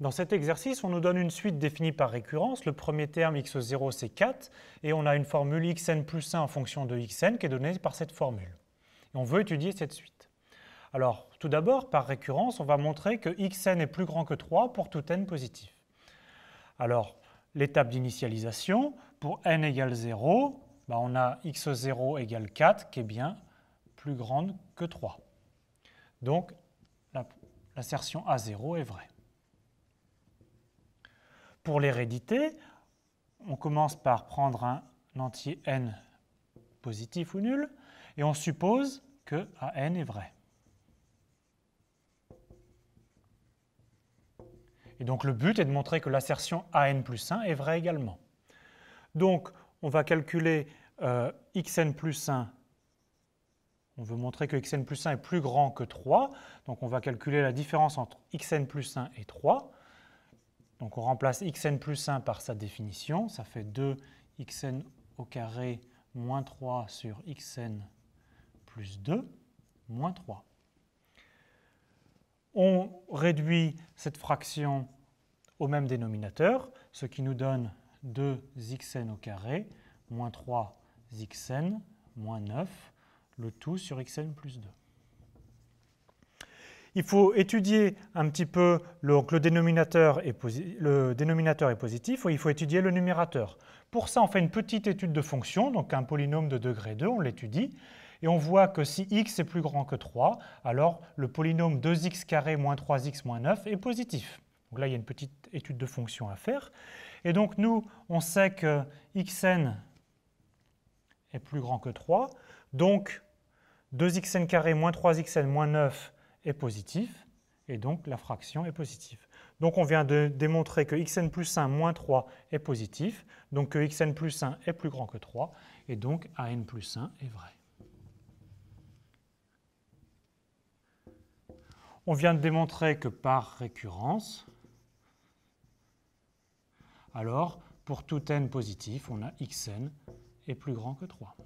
Dans cet exercice, on nous donne une suite définie par récurrence. Le premier terme x0, c'est 4, et on a une formule xn plus 1 en fonction de xn qui est donnée par cette formule. Et on veut étudier cette suite. Alors, tout d'abord, par récurrence, on va montrer que xn est plus grand que 3 pour tout n positif. Alors, l'étape d'initialisation, pour n égale 0, ben, on a x0 égale 4 qui est bien plus grande que 3. Donc, l'assertion A0 est vraie. Pour l'hérédité, on commence par prendre un entier n positif ou nul, et on suppose que AN est vrai. Et donc le but est de montrer que l'assertion AN plus 1 est vraie également. Donc on va calculer euh, xn plus 1. On veut montrer que xn plus 1 est plus grand que 3. Donc on va calculer la différence entre xn plus 1 et 3. Donc on remplace xn plus 1 par sa définition, ça fait 2xn au carré moins 3 sur xn plus 2 moins 3. On réduit cette fraction au même dénominateur, ce qui nous donne 2xn au carré moins 3xn moins 9, le tout sur xn plus 2. Il faut étudier un petit peu, le dénominateur est, positif, ou il faut étudier le numérateur. Pour ça, on fait une petite étude de fonction, donc un polynôme de degré 2, on l'étudie, et on voit que si x est plus grand que 3, alors le polynôme 2x carré 3x moins 9 est positif. Donc là, il y a une petite étude de fonction à faire. Et donc nous, on sait que xn est plus grand que 3, donc 2xn 2 moins 3xn moins 9 est positif, et donc la fraction est positive. Donc on vient de démontrer que xn plus 1 moins 3 est positif, donc que xn plus 1 est plus grand que 3, et donc an plus 1 est vrai. On vient de démontrer que par récurrence, alors pour tout n positif, on a xn est plus grand que 3.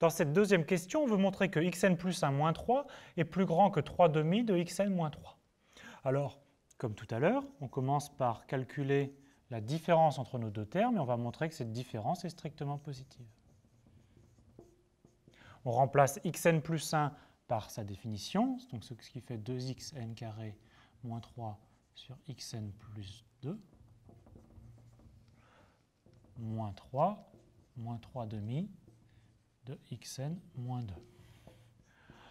Dans cette deuxième question, on veut montrer que xn plus 1 moins 3 est plus grand que 3 demi de xn moins 3. Alors, comme tout à l'heure, on commence par calculer la différence entre nos deux termes et on va montrer que cette différence est strictement positive. On remplace xn plus 1 par sa définition, donc ce qui fait 2xn carré moins 3 sur xn plus 2, moins 3, moins 3 demi xn 2.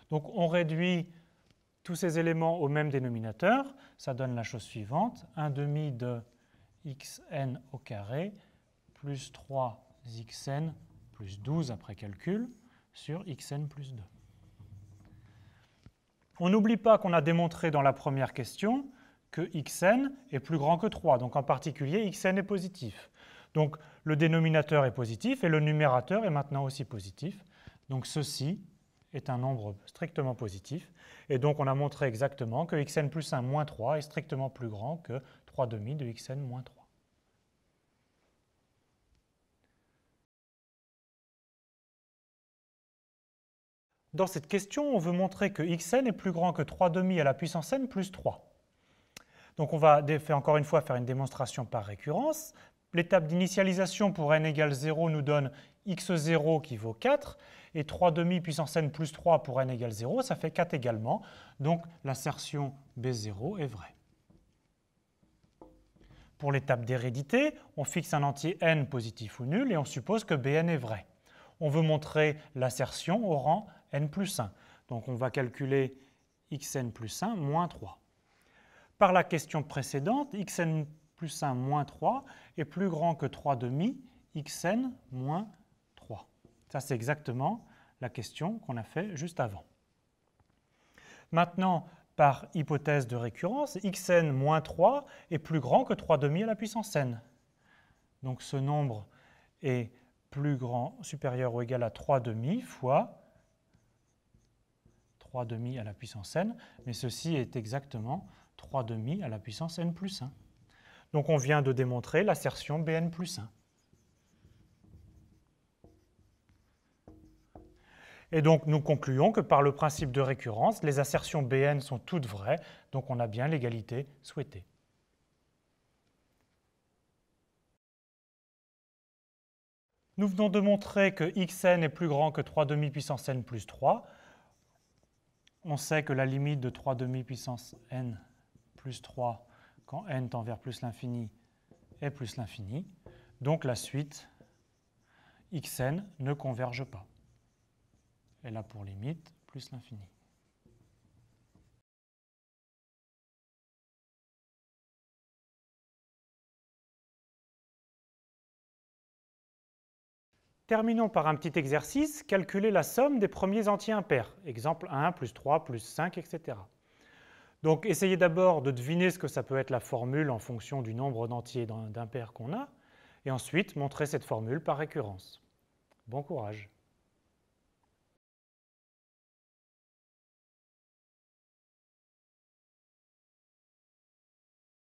Donc on réduit tous ces éléments au même dénominateur, ça donne la chose suivante, 1 demi de xn au carré plus 3xn plus 12 après calcul sur xn plus 2. On n'oublie pas qu'on a démontré dans la première question que xn est plus grand que 3, donc en particulier xn est positif. Donc le dénominateur est positif et le numérateur est maintenant aussi positif. Donc ceci est un nombre strictement positif. Et donc on a montré exactement que xn plus 1 moins 3 est strictement plus grand que 3 demi de xn moins 3. Dans cette question, on veut montrer que xn est plus grand que 3 demi à la puissance n plus 3. Donc on va encore une fois faire une démonstration par récurrence, L'étape d'initialisation pour n égale 0 nous donne x0 qui vaut 4, et 3 demi puissance n plus 3 pour n égale 0, ça fait 4 également. Donc l'insertion B0 est vraie. Pour l'étape d'hérédité, on fixe un entier n positif ou nul et on suppose que Bn est vrai. On veut montrer l'insertion au rang n plus 1. Donc on va calculer xn plus 1 moins 3. Par la question précédente, xn plus 1 moins 3 est plus grand que 3 demi xn moins 3. Ça, c'est exactement la question qu'on a fait juste avant. Maintenant, par hypothèse de récurrence, xn moins 3 est plus grand que 3 demi à la puissance n. Donc ce nombre est plus grand, supérieur ou égal à 3 demi fois demi à la puissance n, mais ceci est exactement 3 demi à la puissance n plus 1. Donc on vient de démontrer l'assertion Bn plus 1. Et donc nous concluons que par le principe de récurrence, les assertions Bn sont toutes vraies, donc on a bien l'égalité souhaitée. Nous venons de montrer que xn est plus grand que 3 demi puissance n plus 3. On sait que la limite de 3 demi puissance n plus 3 quand n tend vers plus l'infini est plus l'infini. Donc la suite xn ne converge pas. Elle a pour limite plus l'infini. Terminons par un petit exercice, calculer la somme des premiers entiers impairs, exemple 1 plus 3 plus 5, etc. Donc essayez d'abord de deviner ce que ça peut être la formule en fonction du nombre d'entiers d'impairs qu'on a, et ensuite montrer cette formule par récurrence. Bon courage